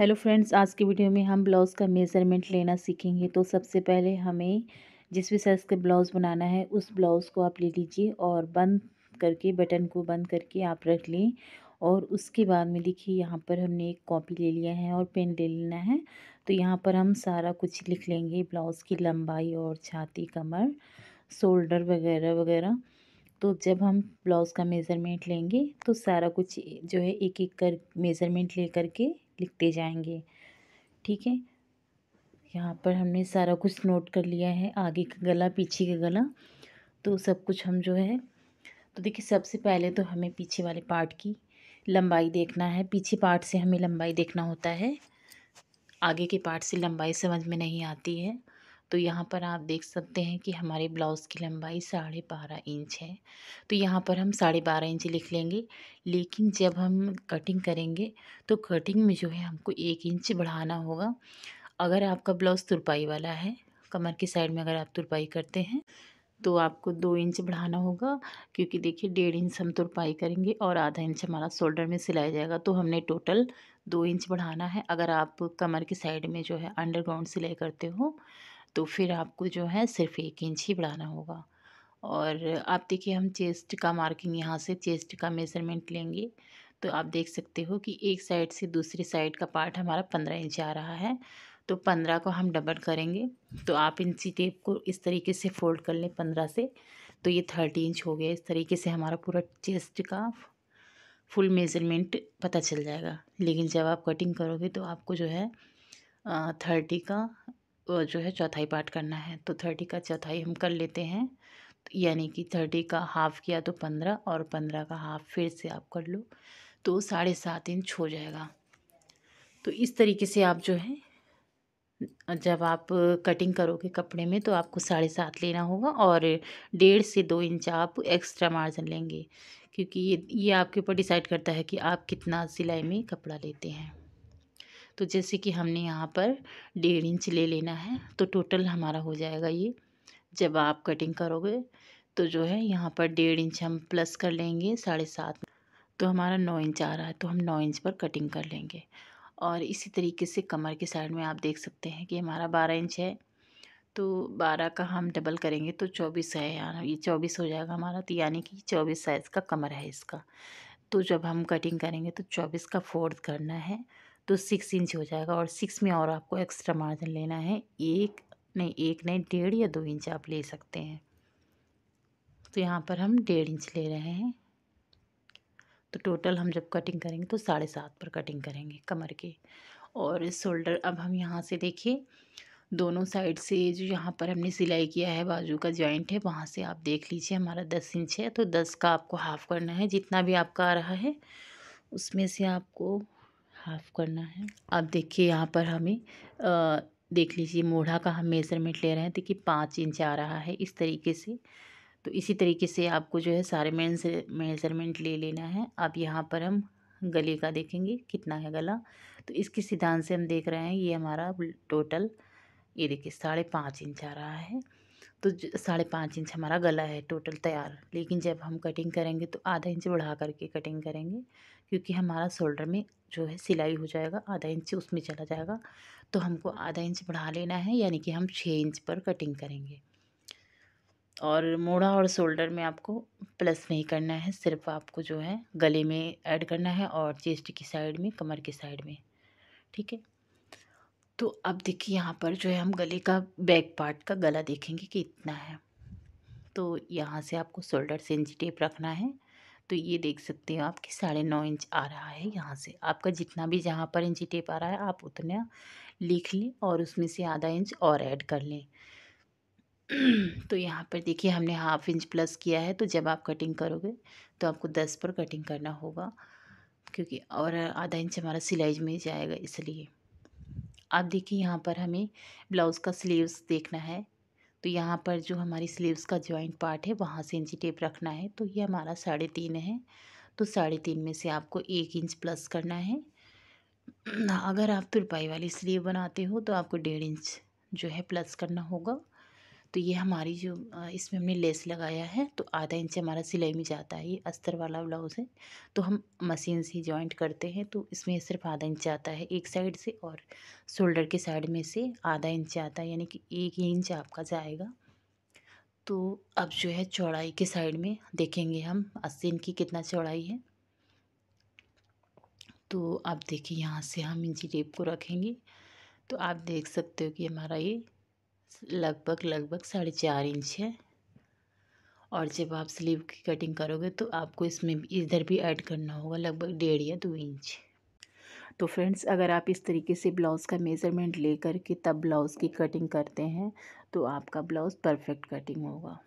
hello friends आज की video में हम ब्लाउज़ का मेज़रमेंट लेना सीखेंगे तो सबसे पहले हमें जिस भी साइज़ का ब्लाउज़ बनाना है उस ब्लाउज़ को आप ले लीजिए और बंद करके बटन को बंद करके आप रख लें और उसके बाद में देखिए यहाँ पर हमने एक कॉपी ले लिया है और पेन ले लेना है तो यहाँ पर हम सारा कुछ लिख लेंगे ब्लाउज़ की लंबाई और छाती कमर शोल्डर वगैरह वगैरह तो जब हम ब्लाउज़ का मेज़रमेंट लेंगे तो सारा कुछ जो है एक एक कर मेज़रमेंट ले करके लिखते जाएंगे ठीक है यहाँ पर हमने सारा कुछ नोट कर लिया है आगे का गला पीछे का गला तो सब कुछ हम जो है तो देखिए सबसे पहले तो हमें पीछे वाले पार्ट की लंबाई देखना है पीछे पार्ट से हमें लंबाई देखना होता है आगे के पार्ट से लंबाई समझ में नहीं आती है तो यहाँ पर आप देख सकते हैं कि हमारे ब्लाउज़ की लंबाई साढ़े बारह इंच है तो यहाँ पर हम साढ़े बारह इंच लिख लेंगे लेकिन जब हम कटिंग करेंगे तो कटिंग में जो है हमको एक इंच बढ़ाना होगा अगर आपका ब्लाउज़ तुरपाई वाला है कमर की साइड में अगर आप तुरपाई करते हैं तो आपको दो इंच बढ़ाना होगा क्योंकि देखिए डेढ़ इंच हम तुरपाई करेंगे और आधा इंच हमारा शोल्डर में सिलाया जाएगा तो हमने टोटल दो इंच बढ़ाना है अगर आप कमर की साइड में जो है अंडरग्राउंड सिलाई करते हो तो फिर आपको जो है सिर्फ एक इंच ही बढ़ाना होगा और आप देखिए हम चेस्ट का मार्किंग यहाँ से चेस्ट का मेज़रमेंट लेंगे तो आप देख सकते हो कि एक साइड से दूसरी साइड का पार्ट हमारा पंद्रह इंच आ रहा है तो पंद्रह को हम डबल करेंगे तो आप इंची टेप को इस तरीके से फोल्ड कर लें पंद्रह से तो ये थर्टी इंच हो गया इस तरीके से हमारा पूरा चेस्ट का फुल मेज़रमेंट पता चल जाएगा लेकिन जब आप कटिंग करोगे तो आपको जो है थर्टी का जो है चौथाई पार्ट करना है तो थर्टी का चौथाई हम कर लेते हैं तो यानी कि थर्टी का हाफ़ किया तो पंद्रह और पंद्रह का हाफ़ फिर से आप कर लो तो साढ़े सात इंच हो जाएगा तो इस तरीके से आप जो है जब आप कटिंग करोगे कपड़े में तो आपको साढ़े सात लेना होगा और डेढ़ से दो इंच आप एक्स्ट्रा मार्जिन लेंगे क्योंकि ये ये आपके ऊपर डिसाइड करता है कि आप कितना सिलाई में कपड़ा लेते हैं तो जैसे कि हमने यहाँ पर डेढ़ इंच ले लेना है तो टोटल हमारा हो जाएगा ये जब आप कटिंग करोगे तो जो है यहाँ पर डेढ़ इंच हम प्लस कर लेंगे साढ़े सात तो हमारा नौ इंच आ रहा है तो हम नौ इंच पर कटिंग कर लेंगे और इसी तरीके से कमर के साइड में आप देख सकते हैं कि हमारा बारह इंच है तो बारह का हम डबल करेंगे तो चौबीस है यार ये चौबीस हो जाएगा हमारा तो यानी कि चौबीस साइज़ का कमर है इसका तो जब हम कटिंग करेंगे तो चौबीस का फोर्थ करना है तो सिक्स इंच हो जाएगा और सिक्स में और आपको एक्स्ट्रा मार्जिन लेना है एक नहीं एक नहीं डेढ़ या दो इंच आप ले सकते हैं तो यहाँ पर हम डेढ़ इंच ले रहे हैं तो टोटल हम जब कटिंग करेंगे तो साढ़े सात पर कटिंग करेंगे कमर के और शोल्डर अब हम यहाँ से देखिए दोनों साइड से जो यहाँ पर हमने सिलाई किया है बाजू का जॉइंट है वहाँ से आप देख लीजिए हमारा दस इंच है तो दस का आपको हाफ़ करना है जितना भी आपका आ रहा है उसमें से आपको हाफ करना है अब देखिए यहाँ पर हमें आ, देख लीजिए मोढ़ा का हम मेज़रमेंट ले रहे हैं देखिए पाँच इंच आ रहा है इस तरीके से तो इसी तरीके से आपको जो है सारे मेज़रमेंट ले लेना है अब यहाँ पर हम गले का देखेंगे कितना है गला तो इसके सिद्धांत से हम देख रहे हैं ये हमारा टोटल ये देखिए साढ़े पाँच इंच आ रहा है तो साढ़े पाँच इंच हमारा गला है टोटल तैयार लेकिन जब हम कटिंग करेंगे तो आधा इंच बढ़ा करके कटिंग करेंगे क्योंकि हमारा शोल्डर में जो है सिलाई हो जाएगा आधा इंच उसमें चला जाएगा तो हमको आधा इंच बढ़ा लेना है यानी कि हम छः इंच पर कटिंग करेंगे और मोड़ा और शोल्डर में आपको प्लस नहीं करना है सिर्फ आपको जो है गले में ऐड करना है और चेस्ट की साइड में कमर की साइड में ठीक है तो अब देखिए यहाँ पर जो है हम गले का बैक पार्ट का गला देखेंगे कि इतना है तो यहाँ से आपको शोल्डर से इंच टेप रखना है तो ये देख सकते हो कि साढ़े नौ इंच आ रहा है यहाँ से आपका जितना भी जहाँ पर इंची टेप आ रहा है आप उतना लिख लें और उसमें से आधा इंच और ऐड कर लें तो यहाँ पर देखिए हमने हाफ इंच प्लस किया है तो जब आप कटिंग करोगे तो आपको दस पर कटिंग करना होगा क्योंकि और आधा इंच हमारा सिलाई में जाएगा इसलिए आप देखिए यहाँ पर हमें ब्लाउज़ का स्लीव्स देखना है तो यहाँ पर जो हमारी स्लीव्स का जॉइंट पार्ट है वहाँ से इंची टेप रखना है तो ये हमारा साढ़े तीन है तो साढ़े तीन में से आपको एक इंच प्लस करना है अगर आप तुरपाई वाली स्लीव बनाते हो तो आपको डेढ़ इंच जो है प्लस करना होगा तो ये हमारी जो इसमें हमने लेस लगाया है तो आधा इंच हमारा सिलाई में जाता है ये अस्तर वाला ब्लाउज़ है तो हम मशीन से जॉइंट करते हैं तो इसमें सिर्फ आधा इंच आता है एक साइड से और शोल्डर के साइड में से आधा इंच आता है यानी कि एक ही इंच आपका जाएगा तो अब जो है चौड़ाई के साइड में देखेंगे हम अस्सी इंच की कितना चौड़ाई है तो आप देखिए यहाँ से हम इंची टेप को रखेंगे तो आप देख सकते हो कि हमारा ये लगभग लगभग साढ़े चार इंच है और जब आप स्लीव की कटिंग करोगे तो आपको इसमें इधर भी ऐड करना होगा लगभग डेढ़ या दो इंच तो फ्रेंड्स अगर आप इस तरीके से ब्लाउज़ का मेज़रमेंट ले करके तब ब्लाउज़ की कटिंग करते हैं तो आपका ब्लाउज़ परफेक्ट कटिंग होगा